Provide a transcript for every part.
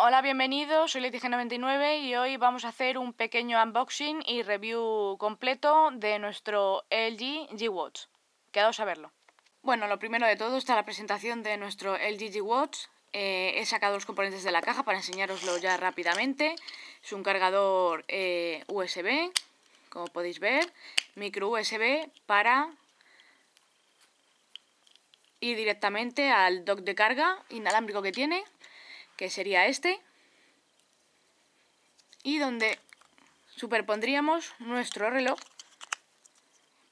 Hola, bienvenidos, soy LetiG99 y hoy vamos a hacer un pequeño unboxing y review completo de nuestro LG G-Watch. Quedaos a verlo. Bueno, lo primero de todo está la presentación de nuestro LG G-Watch. Eh, he sacado los componentes de la caja para enseñároslo ya rápidamente. Es un cargador eh, USB, como podéis ver, micro USB para ir directamente al dock de carga inalámbrico que tiene que sería este, y donde superpondríamos nuestro reloj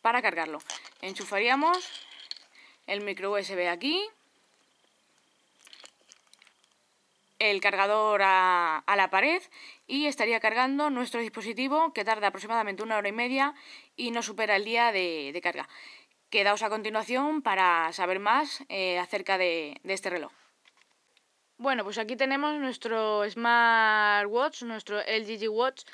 para cargarlo. Enchufaríamos el micro USB aquí, el cargador a, la pared y estaría cargando nuestro dispositivo que tarda aproximadamente una hora y media y no supera el día de, carga. Quedaos a continuación para saber más eh, acerca de este reloj. Bueno, pues aquí tenemos nuestro smartwatch, nuestro LG Watch.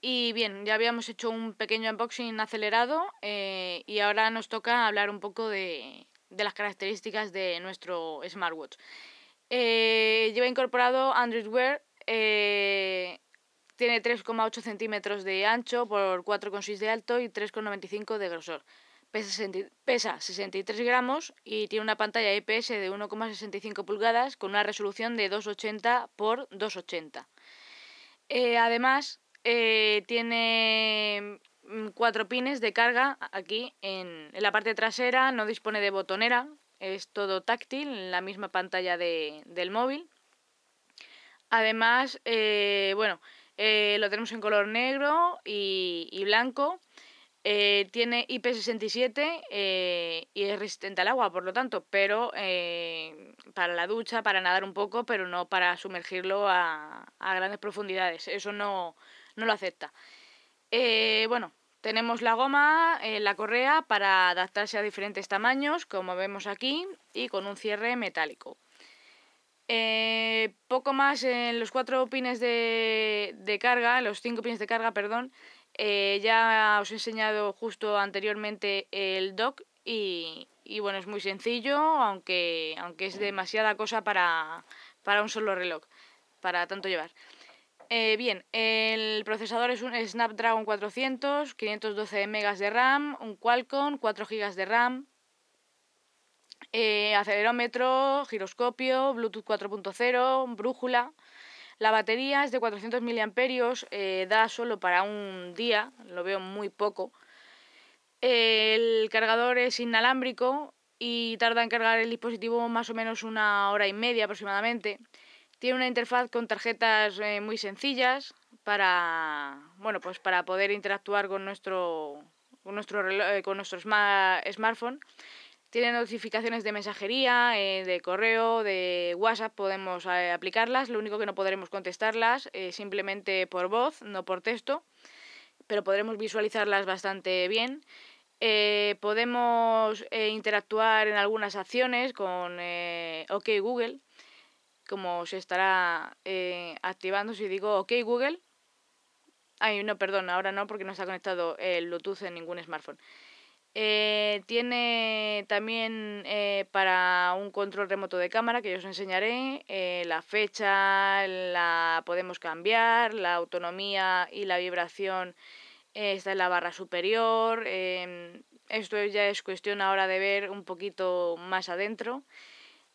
Y bien, ya habíamos hecho un pequeño unboxing acelerado eh, y ahora nos toca hablar un poco de, las características de nuestro smartwatch. Eh, lleva incorporado Android Wear, eh, tiene 3,8 centímetros de ancho por 4,6 de alto y 3,95 de grosor pesa 63 gramos y tiene una pantalla IPS de 1,65 pulgadas con una resolución de 280 x 280. además, eh, tiene mm, cuatro pines de carga aquí en, la parte trasera, no dispone de botonera, es todo táctil en la misma pantalla del móvil. Además, eh, bueno, eh, lo tenemos en color negro y blanco. Eh, tiene IP67 eh, y es resistente al agua, por lo tanto, pero eh, para la ducha, para nadar un poco, pero no para sumergirlo a, grandes profundidades. Eso no, lo acepta. bueno, tenemos la goma, la correa para adaptarse a diferentes tamaños, como vemos aquí, y con un cierre metálico. poco más en los cuatro pines de, de carga, los cinco pines de carga, perdón. Eh, ya os he enseñado justo anteriormente el dock y, bueno, es muy sencillo, aunque, aunque es demasiada cosa para, un solo reloj, para tanto llevar. Eh, bien, el procesador es un Snapdragon 400, 512 MB de RAM, un Qualcomm, 4 GB de RAM, eh, acelerómetro, giroscopio, Bluetooth 4.0, brújula, la batería es de 400 miliamperios, eh, da solo para un día, lo veo muy poco. El cargador es inalámbrico y tarda en cargar el dispositivo más o menos una hora y media aproximadamente. Tiene una interfaz con tarjetas eh, muy sencillas para, bueno, pues para poder interactuar con nuestro, nuestro, con nuestro eh, smartphone tiene notificaciones de mensajería, eh, de correo, de WhatsApp, podemos eh, aplicarlas. Lo único que no podremos contestarlas eh, simplemente por voz, no por texto, pero podremos visualizarlas bastante bien. podemos interactuar en algunas acciones con OK Google, como se estará activando si digo OK Google. Ay, no, perdón, ahora no porque no está conectado el Bluetooth en ningún smartphone. Eh, tiene también eh, para un control remoto de cámara que yo os enseñaré, eh, la fecha, la podemos cambiar, la autonomía y la vibración está en la barra superior. Em, esto ya es cuestión ahora de ver un poquito más adentro.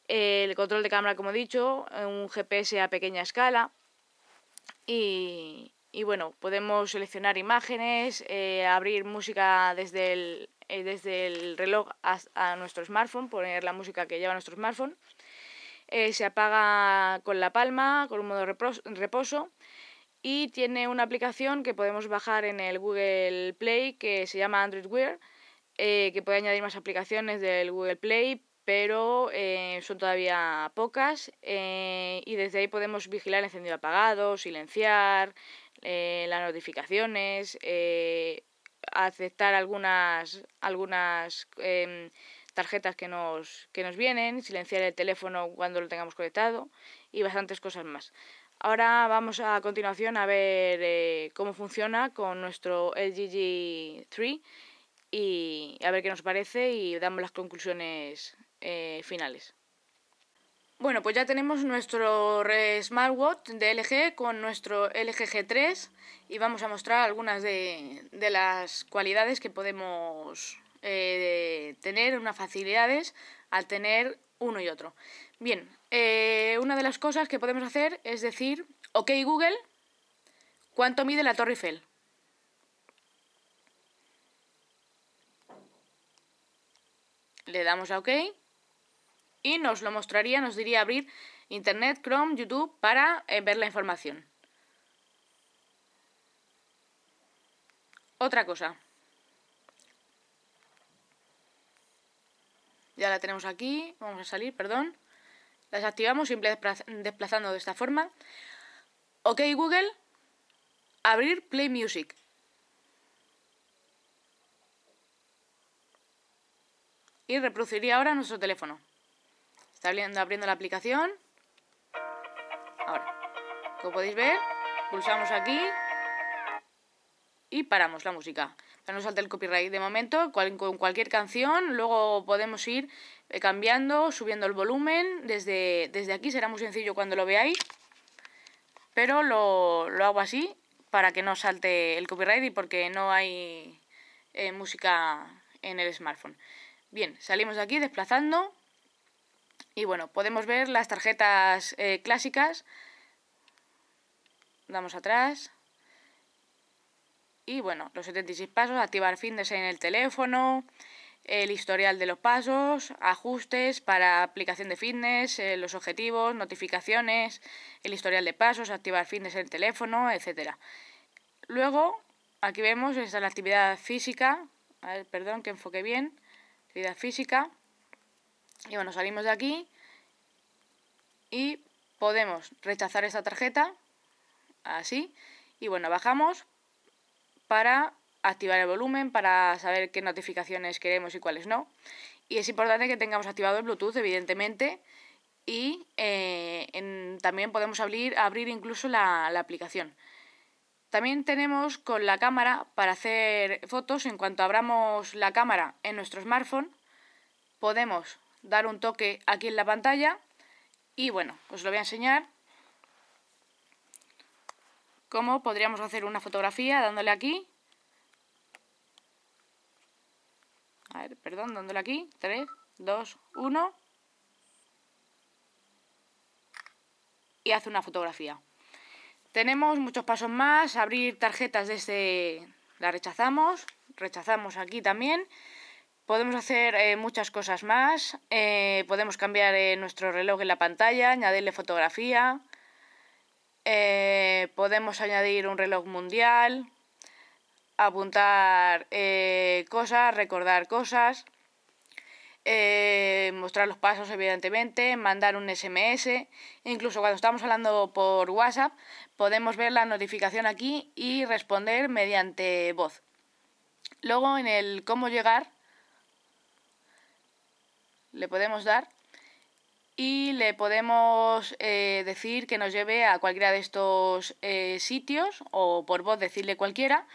el control de cámara, como he dicho, un GPS a pequeña escala. Y, bueno, podemos seleccionar imágenes, abrir música desde el eh, desde el reloj a, nuestro smartphone, poner la música que lleva nuestro smartphone. Eh, se apaga con la palma, con un modo reposo. Y tiene una aplicación que podemos bajar en el Google Play que se llama Android Wear, eh, que puede añadir más aplicaciones del Google Play, pero son todavía pocas y desde ahí podemos vigilar encendido apagado, silenciar las notificaciones, aceptar algunas, algunas em, tarjetas que nos, que nos vienen, silenciar el teléfono cuando lo tengamos conectado y bastantes cosas más. Ahora vamos a continuación a ver eh, cómo funciona con nuestro LG 3 y a ver qué nos parece y damos las conclusiones eh, finales. Bueno, pues ya tenemos nuestro smartwatch de LG con nuestro LG G3 y vamos a mostrar algunas de, las cualidades que podemos eh, tener, unas facilidades al tener uno y otro. Bien, eh, una de las cosas que podemos hacer es decir, ok Google, ¿cuánto mide la Torre Eiffel? Le damos a OK y nos lo mostraría, nos diría abrir Internet, Chrome, YouTube para eh, ver la información. Otra cosa. Ya la tenemos aquí, vamos a salir, perdón. La desactivamos, simplemente desplazando de esta forma. Ok Google, abrir Play Music. Y reproduciría ahora nuestro teléfono abriendo, la aplicación. Ahora, como podéis ver, pulsamos aquí y paramos la música. Para no salta el copyright de momento, con cualquier canción, luego podemos ir eh, cambiando, subiendo el volumen. Desde, desde aquí será muy sencillo cuando lo veáis, pero lo, hago así para que no salte el copyright y porque no hay eh, música en el smartphone. Bien, salimos de aquí desplazando. Y bueno, podemos ver las tarjetas eh, clásicas. Damos atrás. Y bueno, los 76 pasos, activar Fitness en el teléfono, el historial de los pasos, ajustes para aplicación de fitness, eh, los objetivos, notificaciones, el historial de pasos, activar fitness en el teléfono, etcétera. Luego, aquí vemos, esta la actividad física, a ver, perdón que enfoque bien, actividad física, y bueno, salimos de aquí y podemos rechazar esta tarjeta, así. Y bueno, bajamos para activar el volumen, para saber qué notificaciones queremos y cuáles no. Y es importante que tengamos activado el Bluetooth, evidentemente. Y eh, también podemos abrir, abrir incluso la aplicación. También tenemos con la cámara para hacer fotos. En cuanto abramos la cámara en nuestro smartphone, podemos dar un toque aquí en la pantalla y bueno, os lo voy a enseñar cómo podríamos hacer una fotografía dándole aquí a perdón, dándole aquí 3, 2, 1 y hace una fotografía tenemos muchos pasos más abrir tarjetas desde la rechazamos rechazamos aquí también Podemos hacer eh, muchas cosas más. Eh, podemos cambiar eh, nuestro reloj en la pantalla, añadirle fotografía. podemos añadir un reloj mundial, apuntar cosas, recordar cosas, mostrar los pasos evidentemente, mandar un SMS. Incluso cuando estamos hablando por WhatsApp podemos ver la notificación aquí y responder mediante voz. Luego en el cómo llegar le podemos dar y le podemos eh, decir que nos lleve a cualquiera de estos eh, sitios o por voz decirle cualquiera.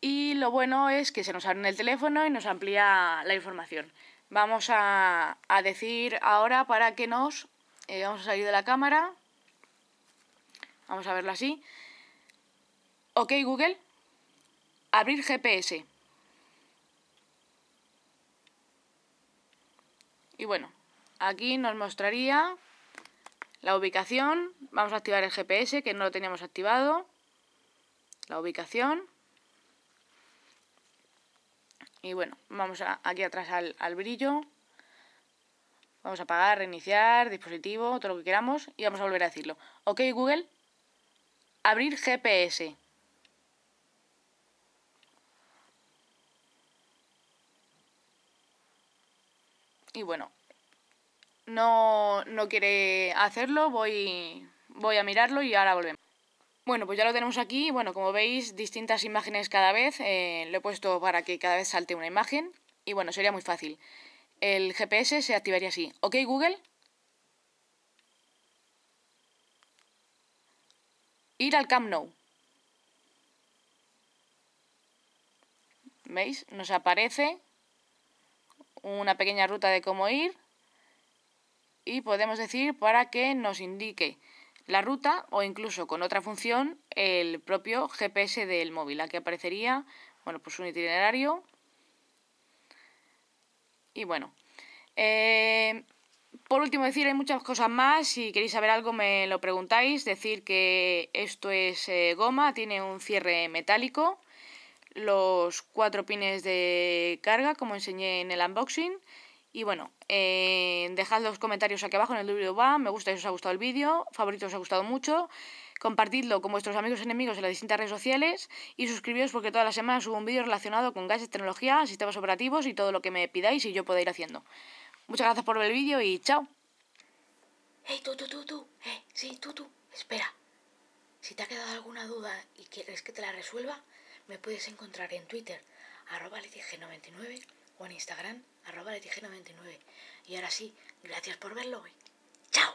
Y lo bueno es que se nos abre el teléfono y nos amplía la información. Vamos a, decir ahora para que nos... Eh, vamos a salir de la cámara. Vamos a verlo así. Ok Google, abrir GPS. Y bueno, aquí nos mostraría la ubicación. Vamos a activar el GPS, que no lo teníamos activado. La ubicación. Y bueno, vamos aquí atrás al, al brillo. Vamos a apagar, reiniciar, dispositivo, todo lo que queramos. Y vamos a volver a decirlo. Ok, Google, abrir GPS. Y bueno, no, no quiere hacerlo, voy, voy a mirarlo y ahora volvemos. Bueno, pues ya lo tenemos aquí. Bueno, como veis, distintas imágenes cada vez. Eh, lo he puesto para que cada vez salte una imagen. Y bueno, sería muy fácil. El GPS se activaría así. ¿Ok, Google? Ir al Camp Nou. ¿Veis? Nos aparece una pequeña ruta de cómo ir y podemos decir para que nos indique la ruta o incluso con otra función el propio GPS del móvil. Aquí aparecería, bueno, pues un itinerario. Y bueno, eh, por último decir, hay muchas cosas más. Si queréis saber algo me lo preguntáis. Decir que esto es eh, goma, tiene un cierre metálico los cuatro pines de carga, como enseñé en el unboxing. Y bueno, eh, dejad los comentarios aquí abajo en el vídeo va, me gusta si os ha gustado el vídeo, favorito os ha gustado mucho, compartidlo con vuestros amigos y enemigos en las distintas redes sociales y suscribiros porque todas las semanas subo un vídeo relacionado con gases, tecnología, sistemas operativos y todo lo que me pidáis y yo pueda ir haciendo. Muchas gracias por ver el vídeo y chao. Hey, tú, eh, sí, tú, tú. Espera. Si te ha quedado alguna duda y quieres que te la resuelva, me puedes encontrar en Twitter, arroba letige99, o en Instagram, arroba letige99. Y ahora sí, gracias por verlo. ¡Chao!